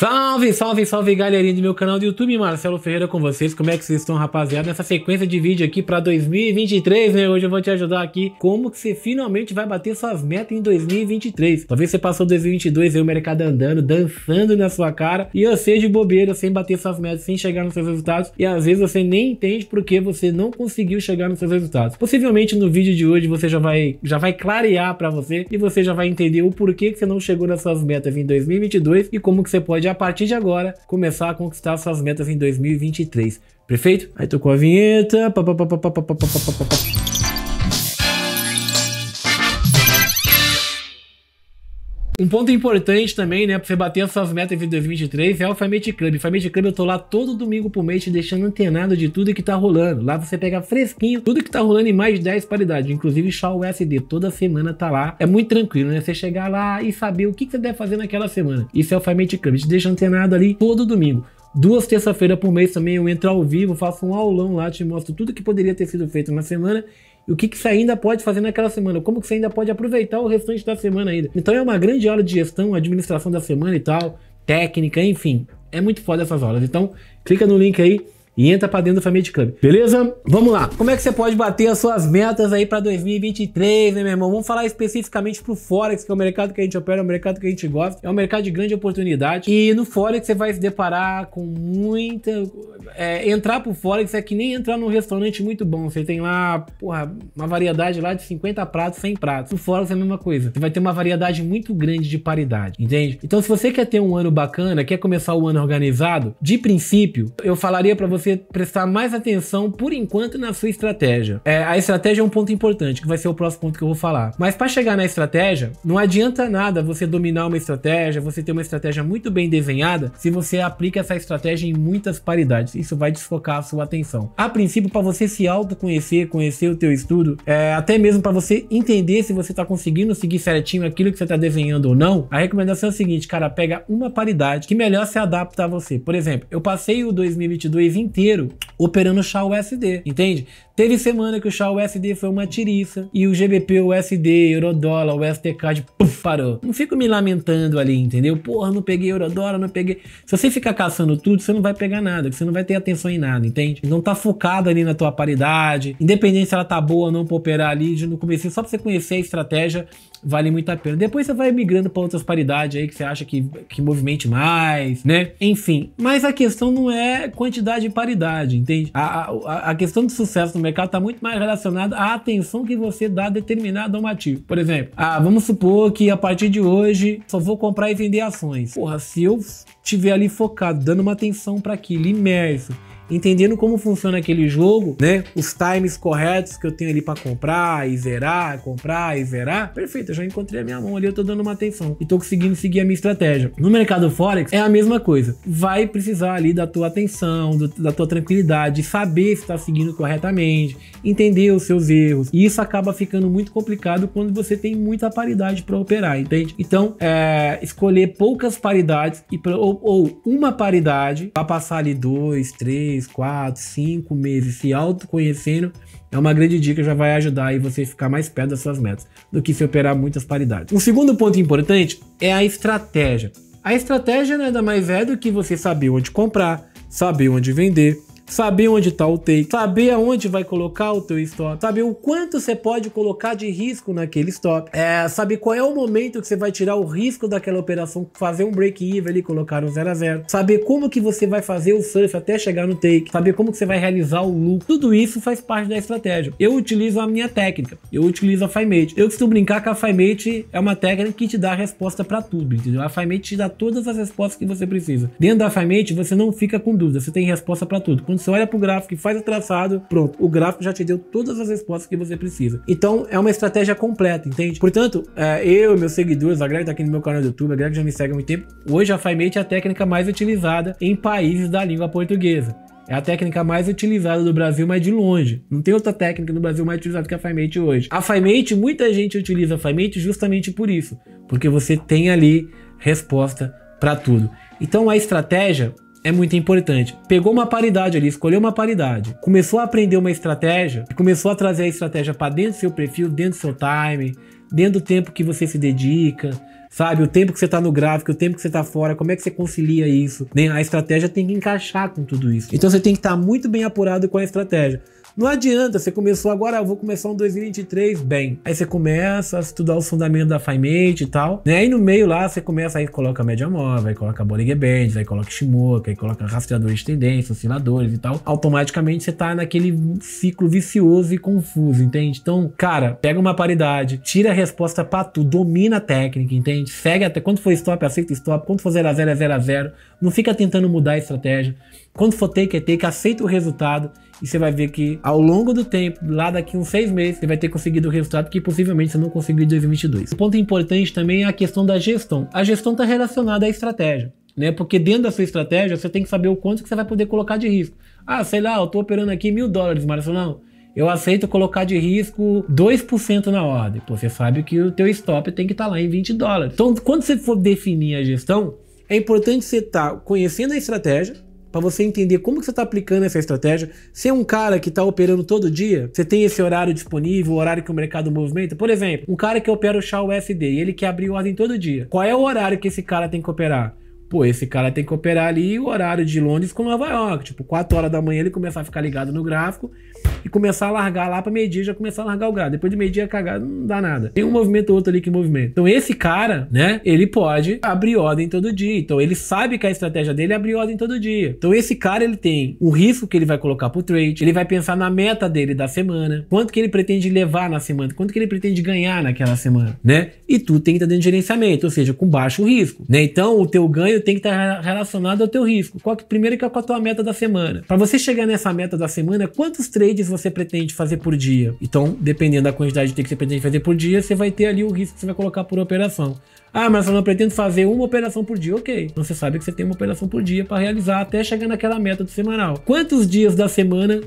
Salve, salve, salve galerinha do meu canal do YouTube, Marcelo Ferreira com vocês, como é que vocês estão rapaziada? Nessa sequência de vídeo aqui para 2023, né? Hoje eu vou te ajudar aqui como que você finalmente vai bater suas metas em 2023. Talvez você passou 2022 aí o mercado andando, dançando na sua cara e você de bobeira, sem bater suas metas, sem chegar nos seus resultados e às vezes você nem entende porque você não conseguiu chegar nos seus resultados. Possivelmente no vídeo de hoje você já vai, já vai clarear para você e você já vai entender o porquê que você não chegou nas suas metas em 2022 e como que você pode a partir de agora começar a conquistar suas metas em 2023. Perfeito? Aí tocou a vinheta. Pá, pá, pá, Um ponto importante também, né, pra você bater as suas metas de 2023 é o Family Club. Family Club eu tô lá todo domingo por mês te deixando antenado de tudo que tá rolando. Lá você pega fresquinho tudo que tá rolando em mais 10 paridades, inclusive Shaw USD. Toda semana tá lá. É muito tranquilo, né? Você chegar lá e saber o que, que você deve fazer naquela semana. Isso é o Family Club. Te deixa antenado ali todo domingo. Duas terça-feira por mês também eu entro ao vivo, faço um aulão lá, te mostro tudo que poderia ter sido feito na semana o que, que você ainda pode fazer naquela semana? Como que você ainda pode aproveitar o restante da semana ainda? Então é uma grande aula de gestão, administração da semana e tal, técnica, enfim. É muito foda essas aulas. Então, clica no link aí e entra para dentro do Family Club. Beleza? Vamos lá. Como é que você pode bater as suas metas aí para 2023, né, meu irmão? Vamos falar especificamente pro Forex, que é o mercado que a gente opera, é o mercado que a gente gosta, é um mercado de grande oportunidade. E no Forex você vai se deparar com muita. É, entrar pro Forex é que nem entrar num restaurante muito bom. Você tem lá, porra, uma variedade lá de 50 pratos, 100 pratos. No Forex é a mesma coisa. Você vai ter uma variedade muito grande de paridade, entende? Então, se você quer ter um ano bacana, quer começar o ano organizado, de princípio, eu falaria para você você prestar mais atenção por enquanto na sua estratégia. É, a estratégia é um ponto importante, que vai ser o próximo ponto que eu vou falar. Mas para chegar na estratégia, não adianta nada você dominar uma estratégia, você ter uma estratégia muito bem desenhada, se você aplica essa estratégia em muitas paridades. Isso vai desfocar a sua atenção. A princípio, para você se autoconhecer, conhecer o teu estudo, é, até mesmo para você entender se você está conseguindo seguir certinho aquilo que você está desenhando ou não, a recomendação é a seguinte, cara, pega uma paridade que melhor se adapta a você. Por exemplo, eu passei o 2022 inteiro inteiro operando chá USD, entende? Teve semana que o chá USD foi uma tiriça e o GBP, USD, Eurodólar, USTCAD, tipo, puff, parou. Não fico me lamentando ali, entendeu? Porra, não peguei Eurodólar, não peguei. Se você ficar caçando tudo, você não vai pegar nada, você não vai ter atenção em nada, entende? Não tá focado ali na tua paridade, independente se ela tá boa ou não pra operar ali, no começo, só pra você conhecer a estratégia, vale muito a pena. Depois você vai migrando para outras paridades aí que você acha que, que movimente mais, né? Enfim, mas a questão não é quantidade e paridade, entende? A, a, a questão do sucesso no mercado né, está muito mais relacionado à atenção que você dá a determinado ativo. Por exemplo, ah, vamos supor que a partir de hoje só vou comprar e vender ações. Porra, se eu estiver ali focado, dando uma atenção para aquilo, imerso, entendendo como funciona aquele jogo, né? Os times corretos que eu tenho ali para comprar e zerar, comprar e zerar. Perfeito, eu já encontrei a minha mão ali, eu tô dando uma atenção e tô conseguindo seguir a minha estratégia. No mercado Forex é a mesma coisa. Vai precisar ali da tua atenção, do, da tua tranquilidade, saber se tá seguindo corretamente, entender os seus erros. E isso acaba ficando muito complicado quando você tem muita paridade para operar, entende? Então, é, escolher poucas paridades e ou, ou uma paridade para passar ali dois, três 3, 4, 5 meses se autoconhecendo, é uma grande dica, já vai ajudar aí você ficar mais perto das suas metas do que se operar muitas paridades. Um segundo ponto importante é a estratégia. A estratégia nada mais é do que você saber onde comprar, saber onde vender, saber onde está o take, saber aonde vai colocar o teu stop, saber o quanto você pode colocar de risco naquele stop, é, saber qual é o momento que você vai tirar o risco daquela operação, fazer um break-even ali, colocar um 0 a 0, saber como que você vai fazer o surf até chegar no take, saber como que você vai realizar o lucro, tudo isso faz parte da estratégia. Eu utilizo a minha técnica, eu utilizo a FiMate. Eu costumo brincar que a FiMate é uma técnica que te dá a resposta para tudo, entendeu? A FiMate te dá todas as respostas que você precisa. Dentro da FiMate você não fica com dúvida, você tem resposta para tudo. Quando você olha para o gráfico e faz o traçado, pronto, o gráfico já te deu todas as respostas que você precisa. Então é uma estratégia completa, entende? Portanto, é, eu, meus seguidores, a Greg tá aqui no meu canal do YouTube, a Greg já me segue há muito tempo, hoje a FiMate é a técnica mais utilizada em países da língua portuguesa. É a técnica mais utilizada do Brasil, mas de longe. Não tem outra técnica no Brasil mais utilizada que a FiMate hoje. A FiMate, muita gente utiliza a FiMate justamente por isso, porque você tem ali resposta para tudo. Então a estratégia é muito importante. Pegou uma paridade ali, escolheu uma paridade, começou a aprender uma estratégia, começou a trazer a estratégia para dentro do seu perfil, dentro do seu time, dentro do tempo que você se dedica, sabe? O tempo que você está no gráfico, o tempo que você está fora, como é que você concilia isso? Né? A estratégia tem que encaixar com tudo isso. Então você tem que estar tá muito bem apurado com a estratégia. Não adianta, você começou agora, eu vou começar um 2023 bem. Aí você começa a estudar os fundamentos da FiMate e tal, né? Aí no meio lá você começa, aí coloca a média móvel, aí coloca Bollinger Bands, aí coloca Shimoka, aí coloca rastreadores de tendência, osciladores e tal. Automaticamente você tá naquele ciclo vicioso e confuso, entende? Então, cara, pega uma paridade, tira a resposta pra tu, domina a técnica, entende? Segue até quando for stop, aceita stop, quando for 0 a 0 é 0 a 0, não fica tentando mudar a estratégia. Quando for take, é take, aceita o resultado e você vai ver que ao longo do tempo, lá daqui uns seis meses, você vai ter conseguido o resultado que possivelmente você não conseguiu em 2022. O ponto importante também é a questão da gestão. A gestão está relacionada à estratégia. Né? Porque dentro da sua estratégia, você tem que saber o quanto que você vai poder colocar de risco. Ah, sei lá, eu estou operando aqui mil dólares, Marcelão. Eu aceito colocar de risco 2% na ordem. Pô, você sabe que o teu stop tem que estar tá lá em 20 dólares. Então, quando você for definir a gestão, é importante você estar tá conhecendo a estratégia, para você entender como que você está aplicando essa estratégia. Ser é um cara que está operando todo dia, você tem esse horário disponível, o horário que o mercado movimenta. Por exemplo, um cara que opera o chá USD e ele quer abrir ordem todo dia. Qual é o horário que esse cara tem que operar? Pô, esse cara tem que operar ali o horário de Londres com Nova York. Tipo, 4 horas da manhã ele começa a ficar ligado no gráfico e começar a largar lá para dia já começar a largar o gado. Depois de meio dia cagado não dá nada. Tem um movimento ou outro ali que movimenta. Então esse cara, né, ele pode abrir ordem todo dia. Então ele sabe que a estratégia dele é abrir ordem todo dia. Então esse cara, ele tem o risco que ele vai colocar pro trade, ele vai pensar na meta dele da semana, quanto que ele pretende levar na semana, quanto que ele pretende ganhar naquela semana, né? E tu tem que estar tá dentro de gerenciamento, ou seja, com baixo risco, né? Então o teu ganho tem que tá estar relacionado ao teu risco. Qual que, primeiro que é com a tua meta da semana. Para você chegar nessa meta da semana, quantos trades você pretende fazer por dia. Então, dependendo da quantidade de TIC que você pretende fazer por dia, você vai ter ali o risco que você vai colocar por operação. Ah, mas eu não pretendo fazer uma operação por dia. Ok. Então você sabe que você tem uma operação por dia para realizar até chegar naquela meta do semanal. Quantos dias da semana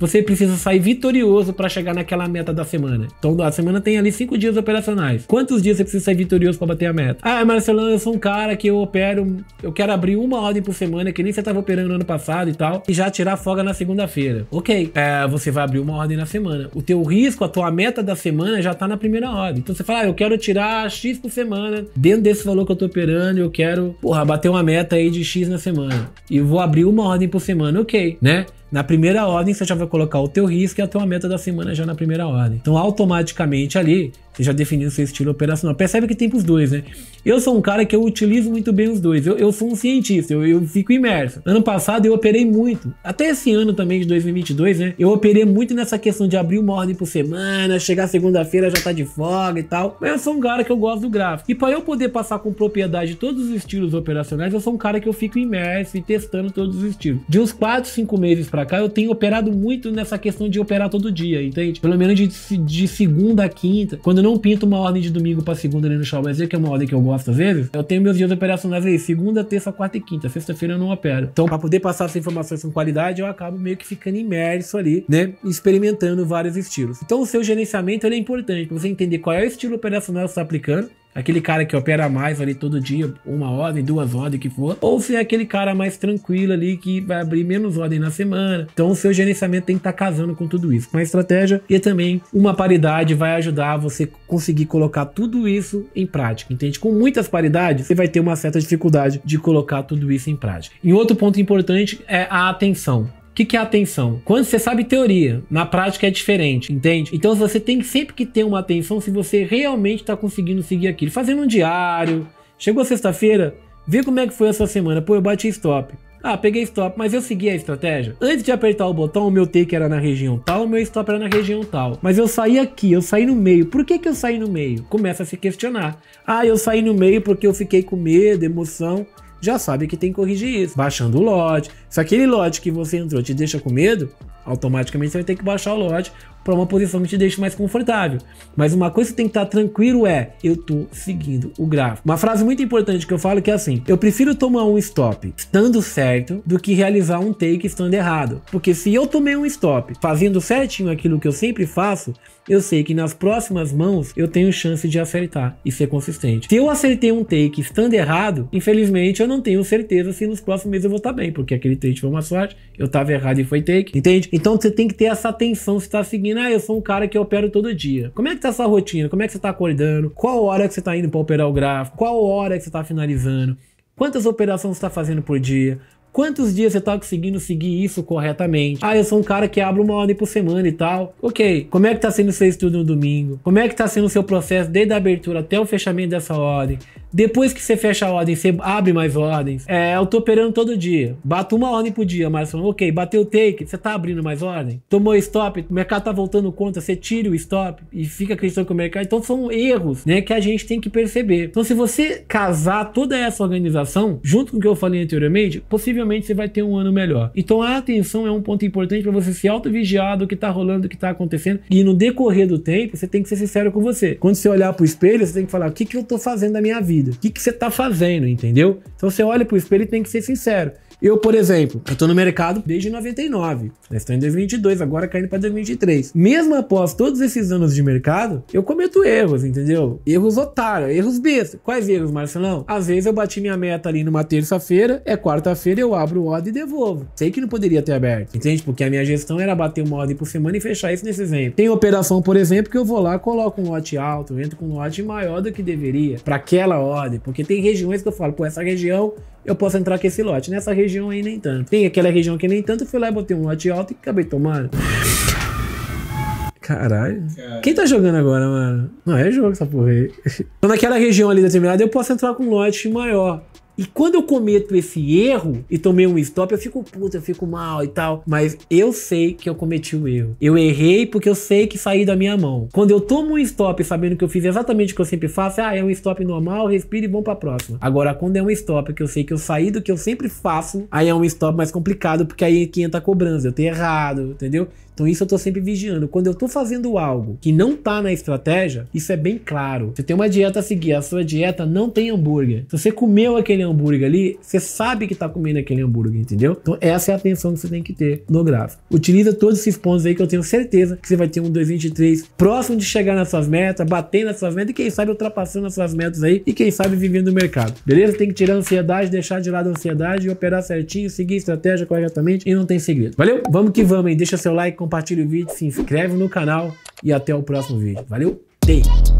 você precisa sair vitorioso para chegar naquela meta da semana. Então, a semana tem ali cinco dias operacionais. Quantos dias você precisa sair vitorioso para bater a meta? Ah, Marcelo, eu sou um cara que eu opero, eu quero abrir uma ordem por semana, que nem você estava operando no ano passado e tal, e já tirar folga na segunda-feira. Ok, é, você vai abrir uma ordem na semana. O teu risco, a tua meta da semana já está na primeira ordem. Então, você fala, ah, eu quero tirar X por semana, dentro desse valor que eu estou operando, eu quero, porra, bater uma meta aí de X na semana. E vou abrir uma ordem por semana, ok, né? Na primeira ordem, você já vai colocar o teu risco e a tua meta da semana já na primeira ordem. Então, automaticamente ali, você já definiu seu estilo operacional. Percebe que tem para os dois, né? Eu sou um cara que eu utilizo muito bem os dois. Eu, eu sou um cientista, eu, eu fico imerso. Ano passado eu operei muito. Até esse ano também, de 2022, né? Eu operei muito nessa questão de abrir uma ordem por semana, chegar segunda-feira já tá de folga e tal. Mas eu sou um cara que eu gosto do gráfico. E para eu poder passar com propriedade todos os estilos operacionais, eu sou um cara que eu fico imerso e testando todos os estilos. De uns 4, 5 meses para cá, eu tenho operado muito nessa questão de operar todo dia, entende? Pelo menos de, de segunda a quinta. Quando quando eu não pinto uma ordem de domingo pra segunda nem no show brasileiro, é que é uma ordem que eu gosto às vezes, eu tenho meus dias operacionais aí, segunda, terça, quarta e quinta. Sexta-feira eu não opero. Então, pra poder passar essas informações com qualidade, eu acabo meio que ficando imerso ali, né? Experimentando vários estilos. Então, o seu gerenciamento é importante pra você entender qual é o estilo operacional que você está aplicando Aquele cara que opera mais ali todo dia, uma ordem, duas ordens, o que for. Ou se é aquele cara mais tranquilo ali que vai abrir menos ordem na semana. Então o seu gerenciamento tem que estar tá casando com tudo isso, com a estratégia e também uma paridade vai ajudar você conseguir colocar tudo isso em prática, entende? Com muitas paridades, você vai ter uma certa dificuldade de colocar tudo isso em prática. E outro ponto importante é a atenção que, que é atenção? Quando você sabe teoria, na prática é diferente, entende? Então você tem sempre que ter uma atenção se você realmente está conseguindo seguir aquilo. Fazendo um diário. Chegou sexta-feira, vê como é que foi a sua semana. Pô, eu bati stop. Ah, peguei stop, mas eu segui a estratégia. Antes de apertar o botão, o meu take era na região tal, o meu stop era na região tal. Mas eu saí aqui, eu saí no meio. Por que, que eu saí no meio? Começa a se questionar. Ah, eu saí no meio porque eu fiquei com medo, emoção já sabe que tem que corrigir isso, baixando o lote. Se aquele lote que você entrou te deixa com medo, automaticamente você vai ter que baixar o lote para uma posição que te deixe mais confortável. Mas uma coisa que tem que estar tá tranquilo é: eu tô seguindo o gráfico. Uma frase muito importante que eu falo que é assim: eu prefiro tomar um stop estando certo do que realizar um take estando errado. Porque se eu tomei um stop fazendo certinho aquilo que eu sempre faço, eu sei que nas próximas mãos eu tenho chance de acertar e ser consistente. Se eu acertei um take estando errado, infelizmente eu não tenho certeza se nos próximos meses eu vou estar tá bem, porque aquele take foi uma sorte, eu estava errado e foi take, entende? Então você tem que ter essa atenção se está seguindo rotina, ah, eu sou um cara que opero todo dia. Como é que tá essa rotina? Como é que você tá acordando? Qual hora que você tá indo para operar o gráfico? Qual hora que você tá finalizando? Quantas operações você tá fazendo por dia? Quantos dias você tá conseguindo seguir isso corretamente? Ah, eu sou um cara que abre uma ordem por semana e tal. Ok, como é que tá sendo seu estudo no domingo? Como é que tá sendo o seu processo desde a abertura até o fechamento dessa ordem? Depois que você fecha a ordem, você abre mais ordens. É, eu tô operando todo dia. Bato uma ordem por dia, mas falando, ok, bateu o take, você tá abrindo mais ordem? Tomou stop, o mercado tá voltando contra, você tira o stop e fica acreditando que o mercado. Então são erros, né, que a gente tem que perceber. Então se você casar toda essa organização, junto com o que eu falei anteriormente, possivelmente você vai ter um ano melhor. Então a atenção é um ponto importante para você se auto-vigiar do que tá rolando, do que tá acontecendo. E no decorrer do tempo, você tem que ser sincero com você. Quando você olhar pro espelho, você tem que falar, o que que eu tô fazendo da minha vida? vida? O que, que você está fazendo, entendeu? Então você olha pro espelho, tem que ser sincero. Eu, por exemplo, eu tô no mercado desde 99, estou em 2022, agora caindo para 2023. Mesmo após todos esses anos de mercado, eu cometo erros, entendeu? Erros otários, erros bestas. Quais erros, Marcelão? Às vezes eu bati minha meta ali numa terça-feira, é quarta-feira eu abro o ordem e devolvo. Sei que não poderia ter aberto, entende? Porque a minha gestão era bater uma ordem por semana e fechar isso nesse exemplo. Tem operação, por exemplo, que eu vou lá, coloco um lote alto, entro com um lote maior do que deveria para aquela ordem, porque tem regiões que eu falo, pô, essa região eu posso entrar com esse lote. Nessa região aí nem tanto. Tem aquela região que nem tanto, fui lá e botei um lote alto e acabei tomando. Caralho. Caralho. Quem tá jogando agora, mano? Não é jogo essa porra aí. Então, naquela região ali determinada, eu posso entrar com um lote maior. E quando eu cometo esse erro e tomei um stop, eu fico puto, eu fico mal e tal. Mas eu sei que eu cometi o um erro. Eu errei porque eu sei que saí da minha mão. Quando eu tomo um stop sabendo que eu fiz exatamente o que eu sempre faço, é, ah, é um stop normal, respira e vamos pra próxima. Agora, quando é um stop que eu sei que eu saí do que eu sempre faço, aí é um stop mais complicado, porque aí é que entra a cobrança. Eu tenho errado, entendeu? Então isso eu tô sempre vigiando. Quando eu tô fazendo algo que não tá na estratégia, isso é bem claro. Você tem uma dieta a seguir, a sua dieta não tem hambúrguer. Se você comeu aquele hambúrguer ali, você sabe que tá comendo aquele hambúrguer, entendeu? Então essa é a atenção que você tem que ter no gráfico. Utiliza todos esses pontos aí que eu tenho certeza que você vai ter um 2023 próximo de chegar nas suas metas, bater nas suas metas e quem sabe ultrapassando as suas metas aí e quem sabe vivendo o mercado. Beleza? Tem que tirar a ansiedade, deixar de lado a ansiedade, operar certinho, seguir a estratégia corretamente e não tem segredo. Valeu? Vamos que vamos, hein? Deixa seu like, compartilha compartilha o vídeo, se inscreve no canal e até o próximo vídeo. Valeu, tchau.